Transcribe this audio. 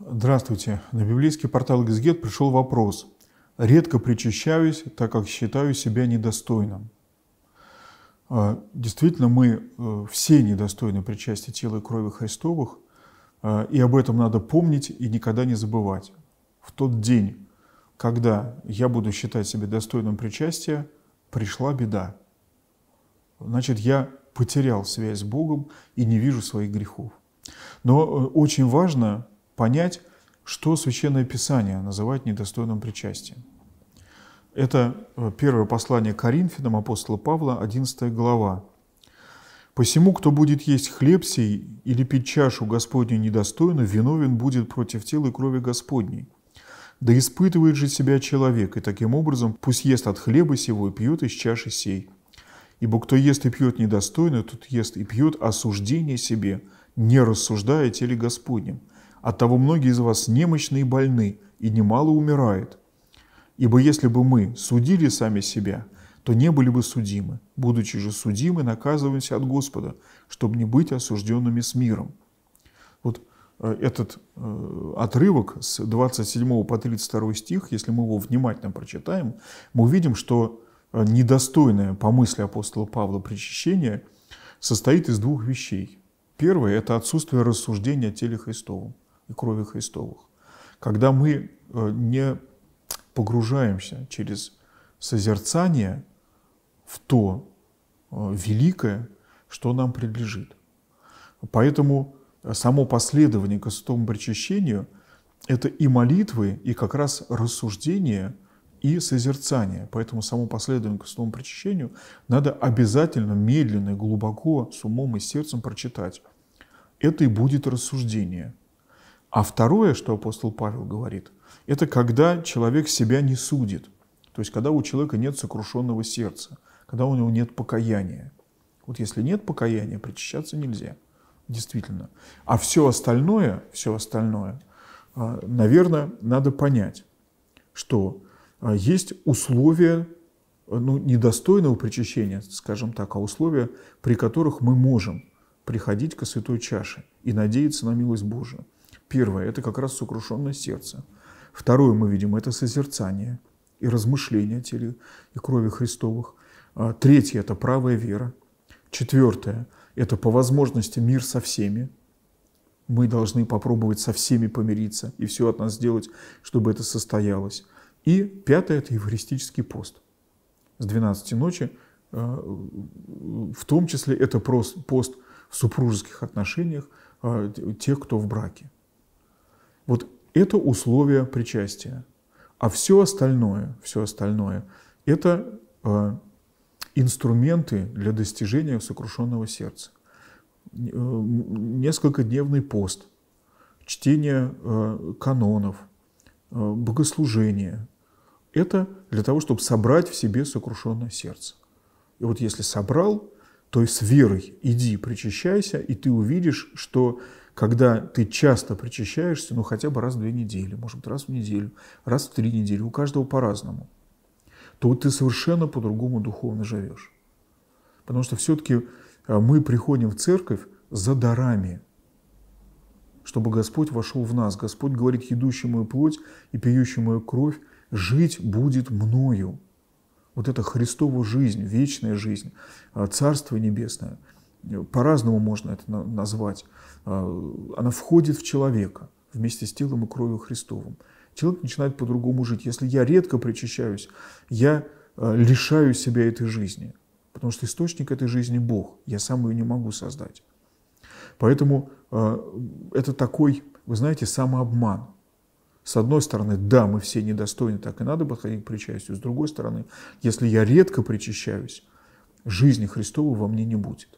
Здравствуйте. На библейский портал Эксгет пришел вопрос. Редко причащаюсь, так как считаю себя недостойным. А, действительно, мы э, все недостойны причастия тела и крови Христовых, а, и об этом надо помнить и никогда не забывать. В тот день, когда я буду считать себя достойным причастия, пришла беда. Значит, я потерял связь с Богом и не вижу своих грехов. Но э, очень важно понять, что Священное Писание называет недостойным причастием. Это э, первое послание Коринфянам апостола Павла, 11 глава. «Посему, кто будет есть хлеб сей или пить чашу Господню недостойно, виновен будет против тела и крови Господней. Да испытывает же себя человек, и таким образом пусть ест от хлеба сего и пьет из чаши сей. Ибо кто ест и пьет недостойно, тот ест и пьет осуждение себе, не рассуждая о теле Господнем» Оттого многие из вас немощны и больны, и немало умирает. Ибо если бы мы судили сами себя, то не были бы судимы. Будучи же судимы, наказываемся от Господа, чтобы не быть осужденными с миром». Вот э, этот э, отрывок с 27 по 32 стих, если мы его внимательно прочитаем, мы увидим, что э, недостойное по мысли апостола Павла причащение состоит из двух вещей. Первое – это отсутствие рассуждения о теле Христовом и крови Христовых. Когда мы э, не погружаемся через созерцание в то э, великое, что нам принадлежит. Поэтому э, само последование к святому причащению – это и молитвы, и как раз рассуждение и созерцание. Поэтому само последование к святому причащению надо обязательно медленно и глубоко, с умом и сердцем прочитать. Это и будет рассуждение – а второе, что апостол Павел говорит, это когда человек себя не судит. То есть, когда у человека нет сокрушенного сердца, когда у него нет покаяния. Вот если нет покаяния, причащаться нельзя. Действительно. А все остальное, все остальное, а, наверное, надо понять, что а, есть условия ну, недостойного причащения, скажем так, а условия, при которых мы можем приходить ко святой чаше и надеяться на милость Божию. Первое – это как раз сокрушенное сердце. Второе мы видим – это созерцание и размышления о теле и крови Христовых. А третье – это правая вера. Четвертое – это по возможности мир со всеми. Мы должны попробовать со всеми помириться и все от нас сделать, чтобы это состоялось. И пятое – это евхаристический пост. С 12 ночи, а, в том числе это пост в супружеских отношениях а, тех, кто в браке. Вот это условие причастия. А все остальное, все остальное – это э, инструменты для достижения сокрушенного сердца. Э, несколькодневный пост, чтение э, канонов, э, богослужение – это для того, чтобы собрать в себе сокрушенное сердце. И вот если собрал, то с верой иди, причащайся, и ты увидишь, что когда ты часто причащаешься, ну хотя бы раз в две недели, может быть, раз в неделю, раз в три недели, у каждого по-разному, то ты совершенно по-другому духовно живешь. Потому что все-таки э, мы приходим в церковь за дарами, чтобы Господь вошел в нас. Господь говорит, едущий мою плоть и пьющий мою кровь, жить будет мною. Вот это Христова жизнь, вечная жизнь, э, Царство Небесное – по-разному можно это назвать, а, она входит в человека вместе с телом и кровью Христовым. Человек начинает по-другому жить. Если я редко причащаюсь, я а, лишаю себя этой жизни, потому что источник этой жизни – Бог. Я сам ее не могу создать. Поэтому а, это такой, вы знаете, самообман – с одной стороны, да, мы все недостойны, так и надо подходить к причастию. С другой стороны, если я редко причащаюсь, жизни Христовой во мне не будет.